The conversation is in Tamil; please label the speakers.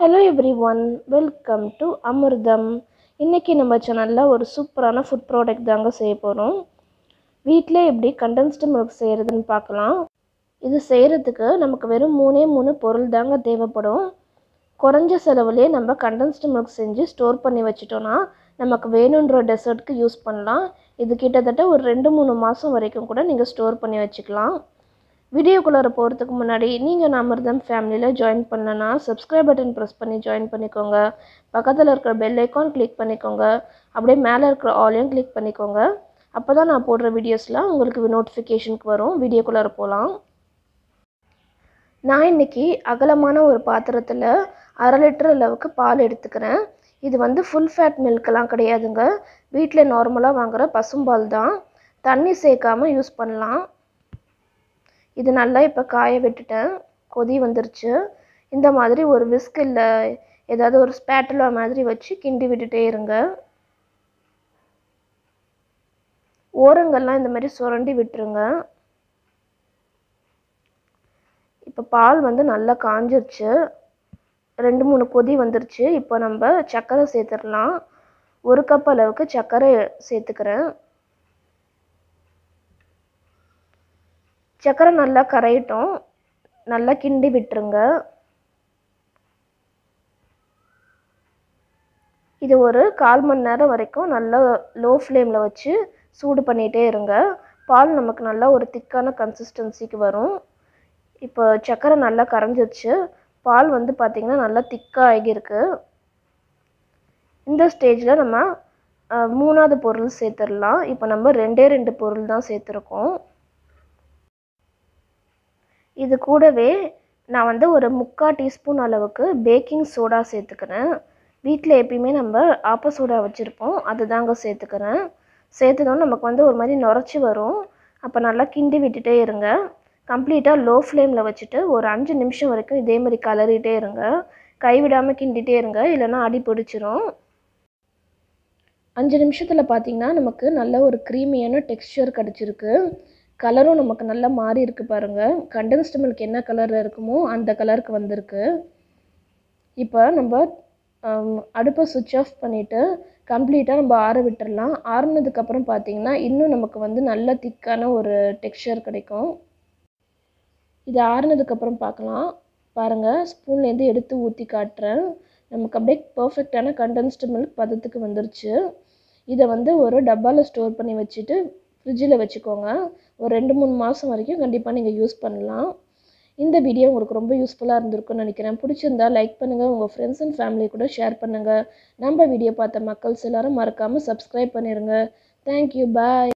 Speaker 1: hello everyone welcome to Amirtham இன்றைக்கி நம்ம சேனலில் ஒரு சூப்பரான ஃபுட் ப்ராடக்ட் தாங்க செய்ய போகிறோம் வீட்டிலே எப்படி கண்டென்ஸ்டு மில்க் செய்கிறதுன்னு பார்க்கலாம் இது செய்கிறதுக்கு நமக்கு வெறும் மூணே மூணு பொருள் தாங்க தேவைப்படும் குறைஞ்ச செலவுலேயே நம்ம கண்டென்ஸ்டு மில்க் செஞ்சு ஸ்டோர் பண்ணி வச்சிட்டோன்னா நமக்கு வேணுன்ற டெசர்ட்க்கு யூஸ் பண்ணலாம் இது கிட்டத்தட்ட ஒரு ரெண்டு மூணு மாதம் வரைக்கும் கூட நீங்கள் ஸ்டோர் பண்ணி வச்சுக்கலாம் வீடியோக்குள்ளார போகிறதுக்கு முன்னாடி நீங்கள் நான் அமிர்தம் ஃபேமிலியில் ஜாயின் பண்ணலன்னா சப்ஸ்கிரைப் பட்டன் ப்ரெஸ் பண்ணி ஜாயின் பண்ணிக்கோங்க பக்கத்தில் இருக்கிற பெல் ஐக்கான் கிளிக் பண்ணிக்கோங்க அப்படியே மேலே இருக்கிற ஆலையும் கிளிக் பண்ணிக்கோங்க அப்போ தான் நான் போடுற வீடியோஸ்லாம் உங்களுக்கு நோட்டிஃபிகேஷனுக்கு வரும் வீடியோக்குள்ளார போகலாம் நான் இன்றைக்கி அகலமான ஒரு பாத்திரத்தில் அரை லிட்டர் அளவுக்கு பால் எடுத்துக்கிறேன் இது வந்து ஃபுல் ஃபேட் மில்கெலாம் கிடையாதுங்க வீட்டில் நார்மலாக வாங்குகிற பசும்பால் தான் தண்ணி சேர்க்காமல் யூஸ் பண்ணலாம் இது நல்லா இப்போ காய விட்டுட்டேன் கொதி வந்துருச்சு இந்த மாதிரி ஒரு விஸ்க் இல்லை ஏதாவது ஒரு ஸ்பேட்டலா மாதிரி வச்சு கிண்டி விட்டுட்டே இருங்க ஓரங்கள்லாம் இந்த மாதிரி சுரண்டி விட்டுருங்க இப்போ பால் வந்து நல்லா காஞ்சிருச்சு ரெண்டு மூணு கொதி வந்துருச்சு இப்போ நம்ம சர்க்கரை சேர்த்துடலாம் ஒரு கப் அளவுக்கு சர்க்கரை சேர்த்துக்கிறேன் சக்கரை நல்லா கரையட்டும் நல்லா கிண்டி விட்டுருங்க இது ஒரு கால் மணி நேரம் வரைக்கும் நல்லா லோ ஃப்ளேமில் வச்சு சூடு பண்ணிகிட்டே இருங்க பால் நமக்கு நல்லா ஒரு திக்கான கன்சிஸ்டன்சிக்கு வரும் இப்போ சர்க்கரை நல்லா கரைஞ்சிருச்சு பால் வந்து பார்த்திங்கன்னா நல்லா திக்காக ஆகியிருக்கு இந்த ஸ்டேஜில் நம்ம மூணாவது பொருள் சேர்த்துடலாம் இப்போ நம்ம ரெண்டே ரெண்டு பொருள் தான் சேர்த்துருக்கோம் இது கூடவே நான் வந்து ஒரு முக்கால் டீஸ்பூன் அளவுக்கு பேக்கிங் சோடா சேர்த்துக்கிறேன் வீட்டில் எப்பயுமே நம்ம ஆப்ப சோடா வச்சுருப்போம் அது தாங்க சேர்த்துக்கிறேன் சேர்த்துனோம் நமக்கு வந்து ஒரு மாதிரி நுரைச்சி வரும் அப்போ நல்லா கிண்டி விட்டுட்டே இருங்க கம்ப்ளீட்டாக லோ ஃப்ளேமில் வச்சுட்டு ஒரு அஞ்சு நிமிஷம் வரைக்கும் இதே மாதிரி கலரிட்டே இருங்க கைவிடாமல் கிண்டிகிட்டே இருங்க இல்லைனா அடி பிடிச்சிரும் அஞ்சு நிமிஷத்தில் பார்த்திங்கன்னா நமக்கு நல்ல ஒரு க்ரீமியான டெக்ஸ்டர் கிடச்சிருக்கு கலரும் நமக்கு நல்லா மாறி இருக்கு பாருங்கள் கண்டென்ஸ்டு மில்க் என்ன கலரில் இருக்குமோ அந்த கலருக்கு வந்திருக்கு இப்போ நம்ம அடுப்பை சுவிட்ச் ஆஃப் பண்ணிவிட்டு கம்ப்ளீட்டாக நம்ம ஆற விட்டுடலாம் ஆறுனதுக்கப்புறம் பார்த்திங்கன்னா இன்னும் நமக்கு வந்து நல்ல திக்கான ஒரு டெக்ஸ்சர் கிடைக்கும் இது ஆறுனதுக்கப்புறம் பார்க்கலாம் பாருங்கள் ஸ்பூன்லேருந்து எடுத்து ஊற்றி காட்டுறேன் நமக்கு அப்படியே பர்ஃபெக்டான கண்டென்ஸ்டு மில்க் பதத்துக்கு வந்துருச்சு இதை வந்து ஒரு டப்பாவில் ஸ்டோர் பண்ணி வச்சுட்டு ஃப்ரிட்ஜில் வச்சுக்கோங்க ஒரு ரெண்டு மூணு மாதம் வரைக்கும் கண்டிப்பாக நீங்கள் யூஸ் பண்ணலாம் இந்த வீடியோ உங்களுக்கு ரொம்ப யூஸ்ஃபுல்லாக இருந்திருக்கும்னு நினைக்கிறேன் பிடிச்சிருந்தா லைக் பண்ணுங்கள் உங்கள் ஃப்ரெண்ட்ஸ் அண்ட் ஃபேமிலி கூட ஷேர் பண்ணுங்கள் நம்ம வீடியோ பார்த்த மக்கள்ஸ் எல்லோரும் மறக்காமல் சப்ஸ்கிரைப் பண்ணிடுங்க தேங்க்யூ பாய்